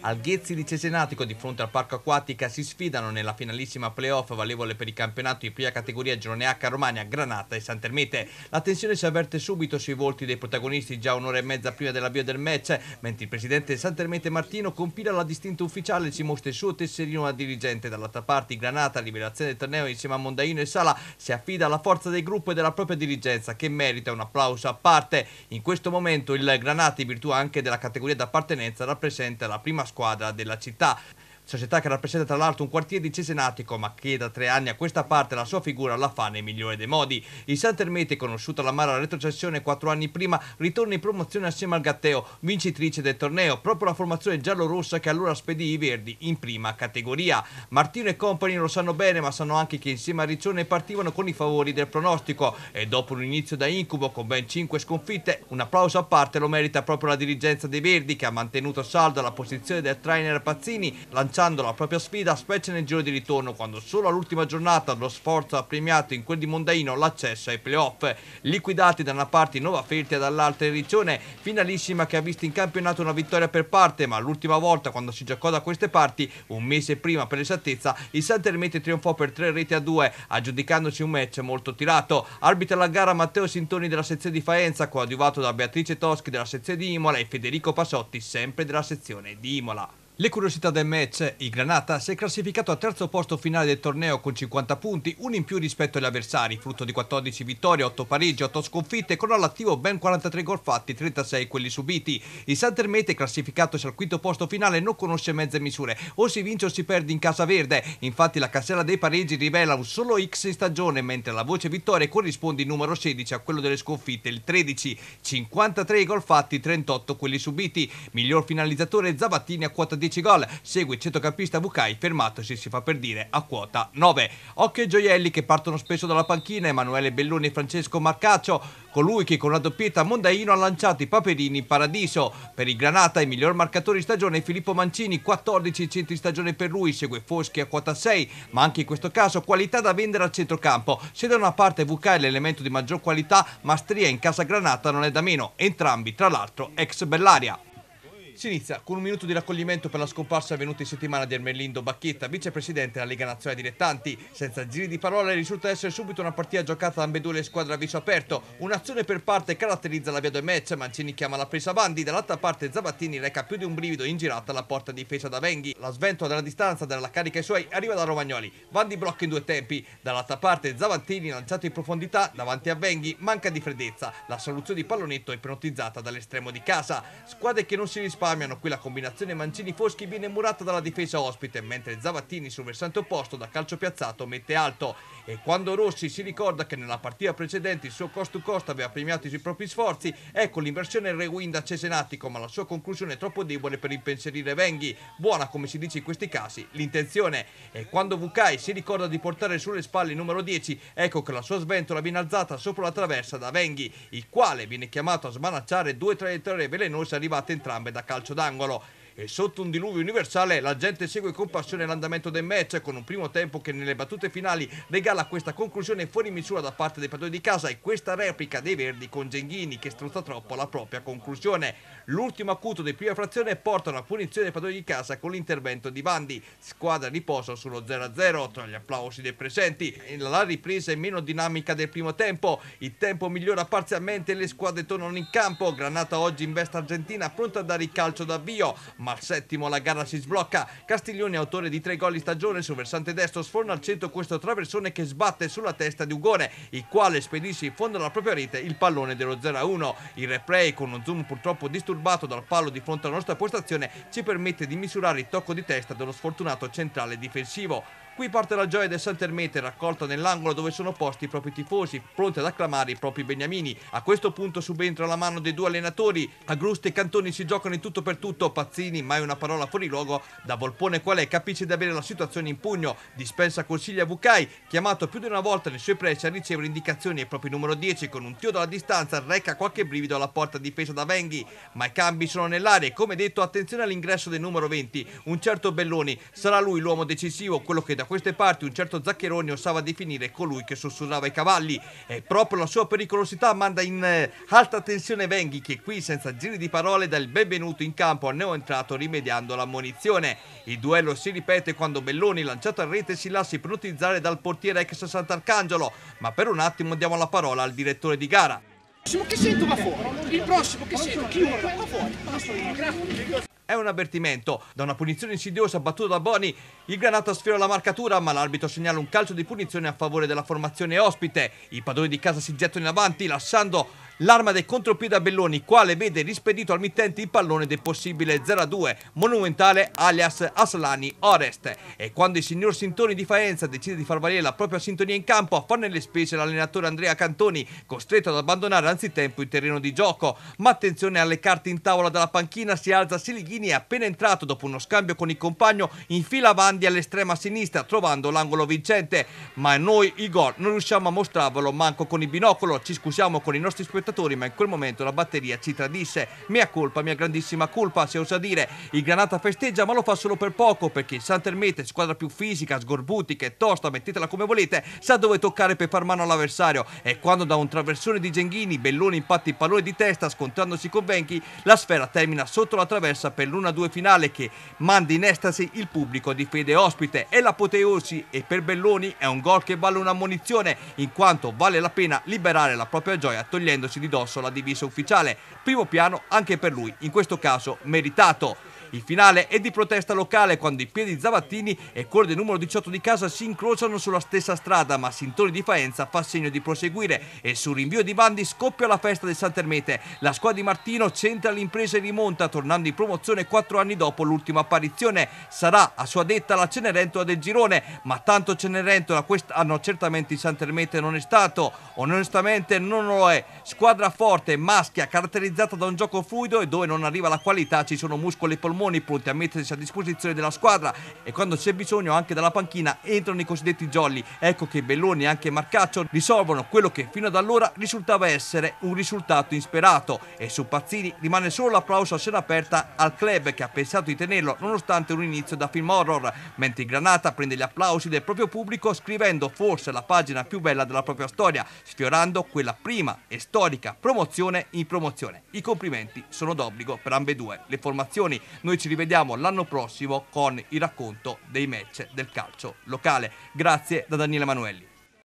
Al Ghezzi di Cesenatico di fronte al Parco Acquatica si sfidano nella finalissima playoff valevole per il campionato di prima categoria Girone H Romagna, Granata e Sant'Ermete. La tensione si avverte subito sui volti dei protagonisti già un'ora e mezza prima dell'avvio del match, mentre il presidente Sant'Ermete Martino compila la distinta ufficiale e ci mostra il suo tesserino da dirigente. Dall'altra parte Granata, liberazione del torneo insieme a Mondaino e Sala, si affida alla forza del gruppo e della propria dirigenza che merita un applauso a parte. In questo momento il Granata, in virtù anche della categoria d'appartenenza, rappresenta la prima squadra della città società che rappresenta tra l'altro un quartiere di Cesenatico ma che da tre anni a questa parte la sua figura la fa nel migliore dei modi. Il Santermete, conosciuto alla all'amara retrocessione quattro anni prima, ritorna in promozione assieme al Gatteo, vincitrice del torneo, proprio la formazione giallorossa che allora spedì i Verdi in prima categoria. Martino e Company lo sanno bene ma sanno anche che insieme a Riccione partivano con i favori del pronostico e dopo un inizio da incubo con ben 5 sconfitte, un applauso a parte lo merita proprio la dirigenza dei Verdi che ha mantenuto salda la posizione del trainer Pazzini lanciando lanciando la propria sfida specie nel giro di ritorno quando solo all'ultima giornata lo sforzo ha premiato in quel di Mondaino l'accesso ai playoff. Liquidati da una parte Nova Felti e dall'altra Riccione, finalissima che ha visto in campionato una vittoria per parte, ma l'ultima volta quando si giocò da queste parti, un mese prima per esattezza, il Santermete trionfò per tre reti a due, aggiudicandosi un match molto tirato. Arbitra la gara Matteo Sintoni della sezione di Faenza, coadiuvato da Beatrice Toschi della sezione di Imola e Federico Passotti sempre della sezione di Imola. Le curiosità del match, il Granata si è classificato al terzo posto finale del torneo con 50 punti, uno in più rispetto agli avversari, frutto di 14 vittorie, 8 pareggi, 8 sconfitte, con all'attivo ben 43 gol fatti, 36 quelli subiti. Il Santermete, classificatosi al quinto posto finale, non conosce mezze misure, o si vince o si perde in casa verde, infatti la casella dei pareggi rivela un solo X in stagione, mentre la voce vittoria corrisponde il numero 16 a quello delle sconfitte, il 13, 53 gol fatti, 38 quelli subiti. Miglior finalizzatore Zabattini a quota 10 11 gol, segue il centrocampista Bucai fermatosi si fa per dire a quota 9. Occhio ai gioielli che partono spesso dalla panchina, Emanuele Belloni e Francesco Marcaccio, colui che con la doppietta Mondaino ha lanciato i paperini in paradiso. Per il Granata il miglior marcatore di stagione è Filippo Mancini, 14 centri di stagione per lui, segue Foschi a quota 6, ma anche in questo caso qualità da vendere al centrocampo. Se da una parte Bucai è l'elemento di maggior qualità, Mastria in casa Granata non è da meno, entrambi tra l'altro ex Bellaria. Si inizia con un minuto di raccoglimento per la scomparsa avvenuta in settimana di Ermelindo Bacchetta, vicepresidente della Lega Nazionale Dilettanti. Senza giri di parole risulta essere subito una partita giocata da ambedue le squadre a viso aperto. Un'azione per parte caratterizza la via del match, Mancini chiama la presa Bandi, dall'altra parte Zabattini reca più di un brivido in girata alla porta difesa da Venghi. La sventola della distanza dalla carica ai suoi arriva da Romagnoli. Bandi blocca in due tempi, dall'altra parte Zabattini lanciato in profondità davanti a Venghi, manca di freddezza. La soluzione di pallonetto è ipnotizzata dall'estremo di casa. Squadre che non si risparmiano risparmiano qui la combinazione Mancini-Foschi viene murata dalla difesa ospite, mentre Zavattini sul versante opposto da calcio piazzato mette alto. E quando Rossi si ricorda che nella partita precedente il suo costo costa aveva premiato i suoi propri sforzi, ecco l'inversione a Cesenatico, ma la sua conclusione è troppo debole per impensierire Venghi. Buona, come si dice in questi casi, l'intenzione. E quando Vukai si ricorda di portare sulle spalle il numero 10, ecco che la sua sventola viene alzata sopra la traversa da Venghi, il quale viene chiamato a smanacciare due traiettorie velenose arrivate entrambe da calcio calcio d'angolo e sotto un diluvio universale la gente segue con passione l'andamento del match con un primo tempo che nelle battute finali regala questa conclusione fuori misura da parte dei padroni di casa e questa replica dei verdi con Genghini che strozza troppo la propria conclusione. L'ultimo acuto di prima frazione porta una punizione dei padroni di casa con l'intervento di Bandi. Squadra riposa sullo 0-0 tra gli applausi dei presenti. La ripresa è meno dinamica del primo tempo. Il tempo migliora parzialmente e le squadre tornano in campo. Granata oggi in veste argentina pronta a dare il calcio d'avvio ma al settimo la gara si sblocca. Castiglione, autore di tre gol in stagione, sul versante destro sforna al centro questo traversone che sbatte sulla testa di Ugone, il quale spedisce in fondo alla propria rete il pallone dello 0-1. Il replay, con un zoom purtroppo disturbato dal palo di fronte alla nostra postazione, ci permette di misurare il tocco di testa dello sfortunato centrale difensivo. Qui parte la gioia del Santermete raccolta nell'angolo dove sono posti i propri tifosi, pronti ad acclamare i propri beniamini. A questo punto subentra la mano dei due allenatori. Agrusti e Cantoni si giocano in tutto per tutto. Pazzini, mai una parola fuori luogo. Da Volpone qual è? Capisce di avere la situazione in pugno. Dispensa consigli a Vucai, chiamato più di una volta nei suoi pressi a ricevere indicazioni ai propri numero 10 con un tiro dalla distanza reca qualche brivido alla porta difesa da Venghi. Ma i cambi sono nell'area e come detto attenzione all'ingresso del numero 20. Un certo Belloni sarà lui l'uomo decisivo, quello che da queste parti un certo Zaccheroni osava definire colui che sussurrava i cavalli e proprio la sua pericolosità manda in eh, alta tensione Venghi che qui senza giri di parole dà il benvenuto in campo al neoentrato rimediando la munizione. Il duello si ripete quando Belloni lanciato a rete si lascia ipnotizzare dal portiere ex Sant'Arcangelo, ma per un attimo diamo la parola al direttore di gara. Il prossimo che sento va fuori, il prossimo che sento, chiunque va fuori. È un avvertimento. Da una punizione insidiosa battuta da Boni, il Granata sfiora la marcatura, ma l'arbitro segnala un calcio di punizione a favore della formazione ospite. I padroni di casa si gettano in avanti, lasciando L'arma del contropiede a Belloni, quale vede rispedito al mittente il pallone del possibile 0-2, monumentale alias Aslani Orest. E quando il signor Sintoni di Faenza decide di far valere la propria sintonia in campo, a farne le spese l'allenatore Andrea Cantoni, costretto ad abbandonare anzitempo il terreno di gioco. Ma attenzione alle carte in tavola dalla panchina, si alza Silighini e appena entrato dopo uno scambio con il compagno, infila Vandi all'estrema sinistra, trovando l'angolo vincente. Ma noi, Igor, non riusciamo a mostrarvelo manco con il binocolo, ci scusiamo con i nostri spettatori ascoltatori, ma in quel momento la batteria ci tradisse. Mia colpa, mia grandissima colpa, se osa dire. Il Granata festeggia, ma lo fa solo per poco, perché il Sant'Ermete, squadra più fisica, sgorbutica e tosta, mettetela come volete, sa dove toccare per far mano all'avversario. E quando da un traversone di Genghini, Belloni impatti il pallone di testa, scontrandosi con Venchi, la sfera termina sotto la traversa per l'1-2 finale che manda in estasi il pubblico di fede ospite. È l'apoteosi e per Belloni è un gol che vale una munizione, in quanto vale la pena liberare la propria gioia togliendosi di dosso la divisa ufficiale. Primo piano anche per lui, in questo caso meritato. Il finale è di protesta locale quando i piedi Zavattini e quello del numero 18 di casa si incrociano sulla stessa strada, ma Sintoni di Faenza fa segno di proseguire e sul rinvio di bandi scoppia la festa del Sant'Ermete. La squadra di Martino centra l'impresa e rimonta, tornando in promozione quattro anni dopo l'ultima apparizione. Sarà a sua detta la Cenerentola del girone, ma tanto Cenerentola quest'anno ah certamente il Sant'Ermete non è stato. Onestamente non lo è. Squadra forte, maschia, caratterizzata da un gioco fluido e dove non arriva la qualità ci sono muscoli e polmoni polmoni pronti a mettersi a disposizione della squadra e quando c'è bisogno anche dalla panchina entrano i cosiddetti jolly. Ecco che Belloni e anche Marcaccio risolvono quello che fino ad allora risultava essere un risultato insperato e su Pazzini rimane solo l'applauso a scena aperta al club che ha pensato di tenerlo nonostante un inizio da film horror, mentre Granata prende gli applausi del proprio pubblico scrivendo forse la pagina più bella della propria storia, sfiorando quella prima e storica promozione in promozione. I complimenti sono d'obbligo per ambedue le formazioni. Noi ci rivediamo l'anno prossimo con il racconto dei match del calcio locale. Grazie da Daniele Manuelli.